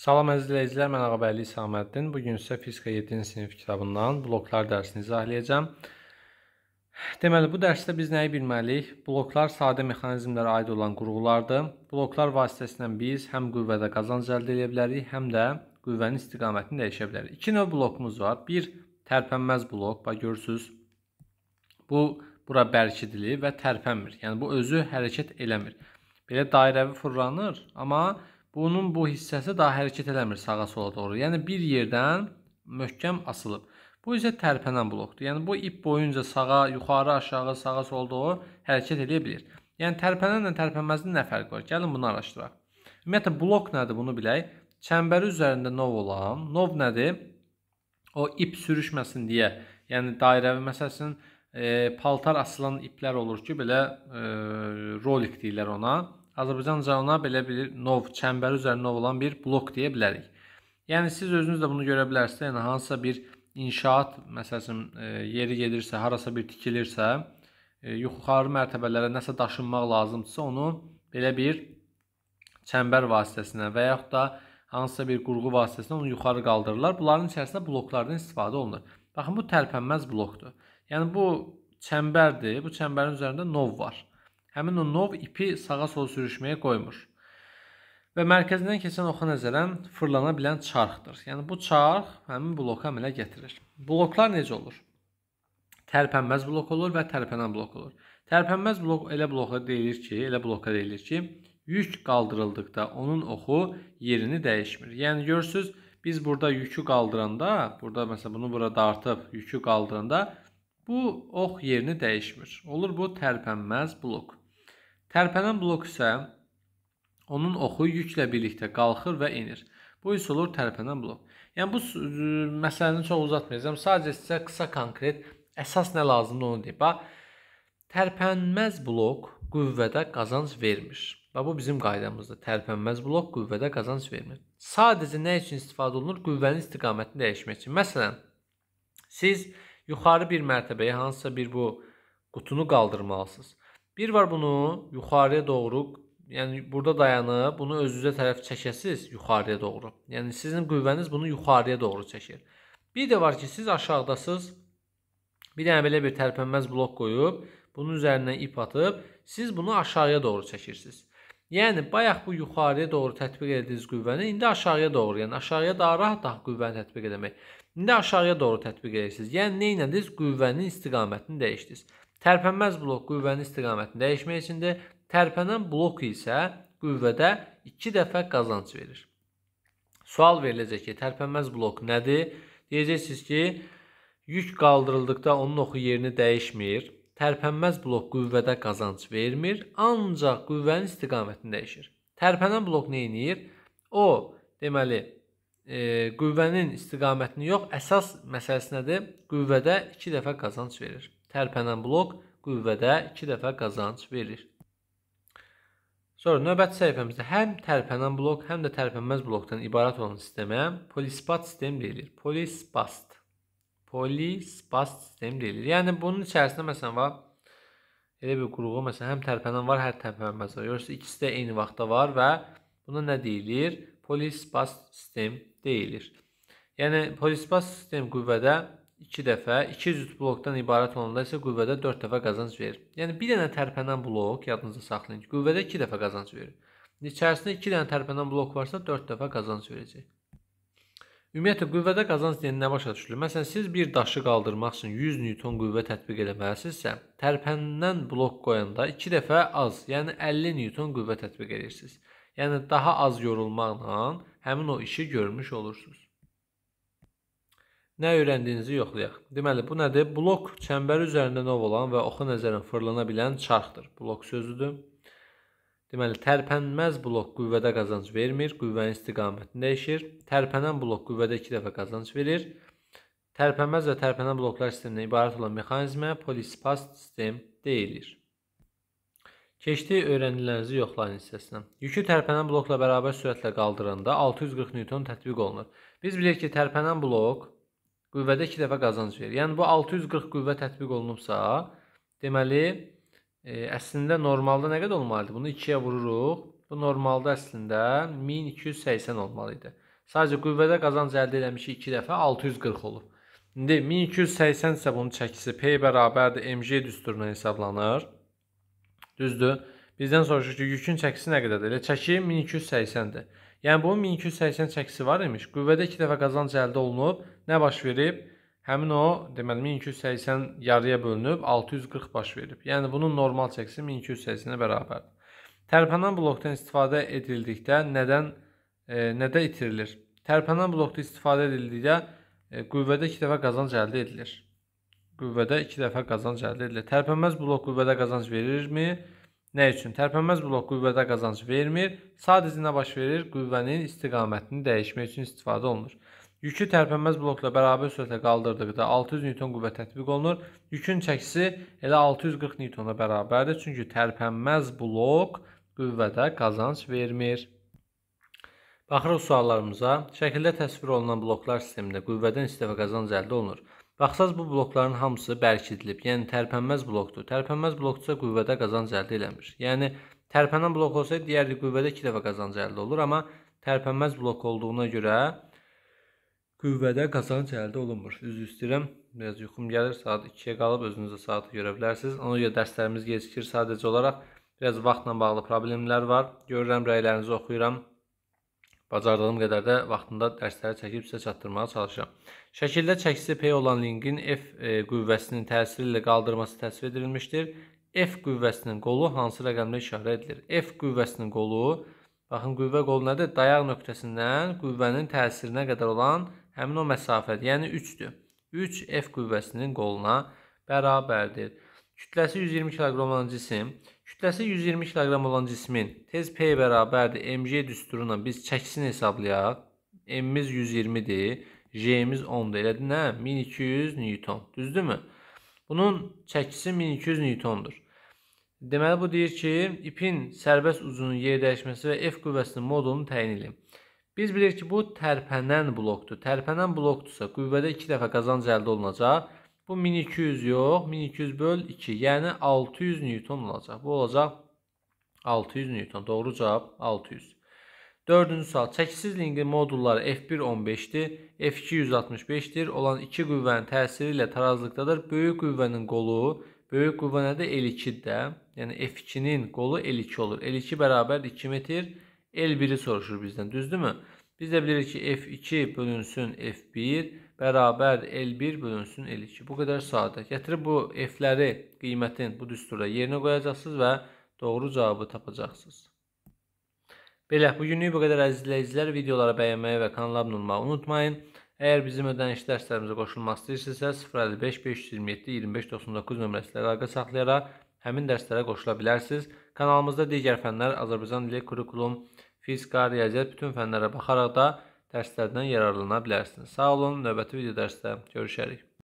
Salam əziz izləyicilər, mən Ağabəli İsaməddin. Bu gün sizə fizika 7-ci sinif kitabından bloklar dərsini izahlayacağım. Deməli, bu dərsdə biz nəyi bilməliyik? Bloklar sadə mexanizmlərə aid olan qurğulardır. Bloklar vasitəsilə biz həm qüvvədə qazanc əldə edə bilərik, həm də qüvvənin istiqamətini dəyişə bilərik. İki növ blokumuz var. Bir tərpənməz blok, bax görürsüz. Bu bura bərkidilib və tərpənmir. Yəni bu özü hərəkət eləmir. Belə dairəvi fırlanır, amma Bunun bu hissəsi daha hərəkət eləmir sağa sola doğru. Yəni bir yerdən möhkəm asılıb. Bu isə tərpənən blokdur. Yəni bu ip boyunca sağa, yuxarı, aşağı, sağa, sola doğru hərəkət eləyə bilər. Yəni tərpənənlə tərpənməzin nə fərqi var? Gəlin bunu araşdıraq. Ümumiyyətlə blok nədir bunu bilək. Çembəri üzərində nov olan, nov nədir? O ip sürüşməsin deyə, yəni dairəvi məsələn e, paltar asılan iplər olur ki, belə e, rolik deyirlər ona. Azərbaycan canına belə bir nov, çəmbəri üzərində nov olan bir blok deyə bilərik. Yəni siz özünüz də bunu görə bilərsiniz. Yəni hansısa bir inşaat məsələn e, yeri gedirsə, harasa bir tikilirsə, e, yuxarı mərtəbələrə nəsə daşınmaq lazımdırsa, onu belə bir çəmbər vasitəsilə və yaxud da hansısa bir qurğu vasitəsilə onu yuxarı qaldırırlar. Bunların içərisində bloklardan istifadə olunur. Baxın bu tərpənməz blokdur. Yəni bu çəmbərdir. Bu çəmbərin üzərində nov var həmin o nov ipi sağa-sola sürüşməyə qoymur. Və mərkəzindən keçən oxa nəzərən fırlana bilən çarxdır. Yəni bu çarx həmin bloku əmələ gətirir. Bloklar necə olur? Tərpənməz blok olur və tərpənən blok olur. Tərpənməz blok elə bloka deyilir ki, elə bloka deyilir ki, yük qaldırıldıqda onun oxu yerini dəyişmir. Yəni görürsüz, biz burada yükü qaldıranda, burada məsələn bunu bura dartıb yükü qaldıranda bu ox yerini dəyişmir. Olur bu tərpənməz blok. Tərpənən blok isə onun oxu yüklə birlikdə qalxır və enir. Bu isə olur tərpənən blok. Yəni bu məsələni çox uzatmayacağam. Sadəcə sizə qısa konkret əsas nə lazımdır onu deyim. Bax, tərpənməz blok qüvvədə qazanc vermir. Və bu bizim qaydamızda tərpənməz blok qüvvədə qazanc vermir. Sadəcə nə üçün istifadə olunur? Qüvvənin istiqamətini dəyişmək üçün. Məsələn, siz yuxarı bir mərtəbəyə hansısa bir bu qutunu qaldırmalısınız. Bir var bunu yuxarıya doğru, yəni burada dayanıb bunu özünüzə tərəf çəkəsiz yuxarıya doğru. Yəni sizin qüvvəniz bunu yuxarıya doğru çəkir. Bir də var ki, siz aşağıdasınız. Bir dənə belə bir tərpənməz blok qoyub, bunun üzərinə ip atıb, siz bunu aşağıya doğru çəkirsiniz. Yəni bayaq bu yuxarıya doğru tətbiq etdiyiniz qüvvəni indi aşağıya doğru, yəni aşağıya daha rahat qüvvəni tətbiq etmək. İndi aşağıya doğru tətbiq edirsiniz. Yəni nə etdiniz? Qüvvənin istiqamətini dəyişdiniz. Tərpənməz blok qüvvənin istiqamətini dəyişmək üçündür. Tərpənən blok isə qüvvədə 2 dəfə qazanc verir. Sual veriləcək ki, tərpənməz blok nədir? Deyəcəksiniz ki, yük qaldırıldıqda onun oxu yerini dəyişmir. Tərpənməz blok qüvvədə qazanc vermir, ancaq qüvvənin istiqamətini dəyişir. Tərpənən blok nə edir? O, deməli, e, qüvvənin istiqamətini yox, əsas məsələsi nədir? Qüvvədə 2 dəfə qazanc verir. Tərpənən blok qüvvədə 2 dəfə qazanc verir. Sonra növbəti səhifəmizdə həm tərpənən blok, həm də tərpənməz blokdan ibarət olan sistemə polispat sistem deyilir. Polispast. Polispast sistem deyilir. Yəni bunun içərisində məsələn var elə bir qurğu, məsələn həm tərpənən var, həm tərpənməz var. Yoxsa ikisi də eyni vaxtda var və buna nə deyilir? Polispast sistem deyilir. Yəni polispat sistem qüvvədə 2 dəfə 200 blokdan ibarət olanda isə qüvvədə 4 dəfə qazanc verir. Yəni bir dənə tərpənən blok yadınızda saxlayın ki, qüvvədə 2 dəfə qazanc verir. İçərisində 2 dənə tərpənən blok varsa 4 dəfə qazanc verəcək. Ümumiyyətlə qüvvədə qazanc deyəndə nə başa düşülür? Məsələn, siz bir daşı qaldırmaq üçün 100 Newton qüvvə tətbiq etməlisinizsə, tərpənən blok qoyanda 2 dəfə az, yəni 50 Newton qüvvə tətbiq edirsiniz. Yəni daha az yorulmaqla həmin o işi görmüş olursunuz. Nə öyrəndiyinizi yoxlayaq. Deməli, bu nədir? Blok çəmbər üzərində nov olan və oxu nəzərin fırlana bilən çarxdır. Blok sözüdür. Deməli, tərpənməz blok qüvvədə qazanc vermir, qüvvənin istiqamətini dəyişir. Tərpənən blok qüvvədə 2 dəfə qazanc verir. Tərpənməz və tərpənən bloklar sistemindən ibarət olan mexanizmə polispas sistem deyilir. Keçdi öyrəniləninizi yoxlayın hissəsinə. Yükü tərpənən blokla bərabər sürətlə qaldıranda 640 N tətbiq olunur. Biz bilirik ki, tərpənən blok qüvvədə 2 dəfə qazanc verir. Yəni bu 640 qüvvə tətbiq olunubsa, deməli e, əslində normalda nə qədər olmalıdır? Bunu 2-yə vururuq. Bu normalda əslində 1280 olmalı idi. Sadəcə qüvvədə qazanc əldə etmişik 2 dəfə 640 olub. İndi 1280 isə bunun çəkisi P bərabərdir mj düsturuna hesablanır. Düzdür? Bizdən soruşur ki, yükün çəkisi nə qədərdir? Elə çəki 1280-dir. Yəni bunun 1280 çəkisi var imiş. Qüvvədə 2 dəfə qazanc əldə olunub. Nə baş verib? Həmin o, deməli 1280 yarıya bölünüb 640 baş verib. Yəni bunun normal çəkisi 1280-ə bərabərdir. Tərpənan blokdan istifadə edildikdə nədən e, nədə itirilir? Tərpənan blokda istifadə edildikdə e, qüvvədə 2 dəfə qazanc əldə edilir. Qüvvədə 2 dəfə qazanc əldə edilir. Tərpənməz blok qüvvədə qazanc verirmi? Nə üçün? Tərpənməz blok qüvvədə qazanc vermir, sadəcə nə baş verir? Qüvvənin istiqamətini dəyişmək üçün istifadə olunur. Yükü tərpənməz blokla bərabər sürətlə qaldırdıqda 600 Newton qüvvə tətbiq olunur. Yükün çəkisi elə 640 Newtona bərabərdir, çünki tərpənməz blok qüvvədə qazanc vermir. Baxırıq suallarımıza. Şəkildə təsvir olunan bloklar sistemində qüvvədən istifadə qazanc əldə olunur. Baxsaz bu blokların hamısı bərkidilib, yəni tərpənməz blokdur. Tərpənməz blokdursa qüvvədə qazanc əldə eləmir. Yəni tərpənən blok olsaydı digər qüvvədə 2 dəfə qazanc əldə olur, amma tərpənməz blok olduğuna görə qüvvədə qazanc əldə olunmur. Üzr istəyirəm. Biraz yuxum gəlir. Saat 2-yə qalıb özünüz də saatı görə bilərsiniz. Ona görə dərslərimiz gecikir sadəcə olaraq. Biraz vaxtla bağlı problemlər var. Görürəm, rəylərinizi oxuyuram. Bacardığım qədər də vaxtında dərsləri çəkib sizə çatdırmağa çalışıram. Şəkildə çəkisi P olan linkin F e, qüvvəsinin təsiri ilə qaldırması təsvir edilmişdir. F qüvvəsinin qolu hansı rəqəmlə işarə edilir? F qüvvəsinin qolu, baxın qüvvə qolu nədir? Dayaq nöqtəsindən qüvvənin təsirinə qədər olan həmin o məsafədir, yəni 3-dür. 3 F qüvvəsinin qoluna bərabərdir. Kütləsi 120 kq olan cisim Kütləsi 120 kq olan cismin tez P bərabərdir mg düsturuna biz çəkisini hesablayaq. M-imiz 120-dir, J-imiz 10-dur. Elədir nə? 1200 Newton. Düzdürmü? Bunun çəkisi 1200 Newtondur. Deməli bu deyir ki, ipin sərbəst ucunun yer dəyişməsi və F qüvvəsinin modulunu təyin edin. Biz bilirik ki, bu tərpənən blokdur. Tərpənən blokdursa, qüvvədə 2 dəfə qazanc əldə olunacaq. Bu 1200 yox, 1200 böl 2, yəni 600 Newton olacaq. Bu olacaq 600 Newton. Doğru cavab 600. Dördüncü sual. Çəkisiz linqin modulları F1 15-dir, F2 165-dir. Olan iki qüvvənin təsiri ilə tarazlıqdadır. Böyük qüvvənin qolu, böyük qüvvə nədir? L2-də. Yəni F2-nin qolu L2 olur. L2 bərabərdir 2 metr. L1-i soruşur bizdən, düzdürmü? Biz də bilirik ki, F2 bölünsün F1 bərabər L1 bölünsün L2. Bu qədər sadə. Gətirib bu F-ləri qiymətin bu düsturda yerinə qoyacaqsınız və doğru cavabı tapacaqsınız. Belə, bugünlük bu qədər əzizləyicilər. Videoları bəyənməyi və kanalımla olmağı unutmayın. Əgər bizim ödəniş dərslərimizə qoşulmaq istəyirsinizsə 055 527 25 99 nömrəsi ilə əlaqə saxlayaraq həmin dərslərə qoşula bilərsiniz. Kanalımızda digər fənlər Azərbaycan dili, kurikulum, fizika, riyaziyyat bütün fənlərə baxaraq da dərslərdən yararlana bilərsiniz. Sağ olun, növbəti video dərsdə görüşərik.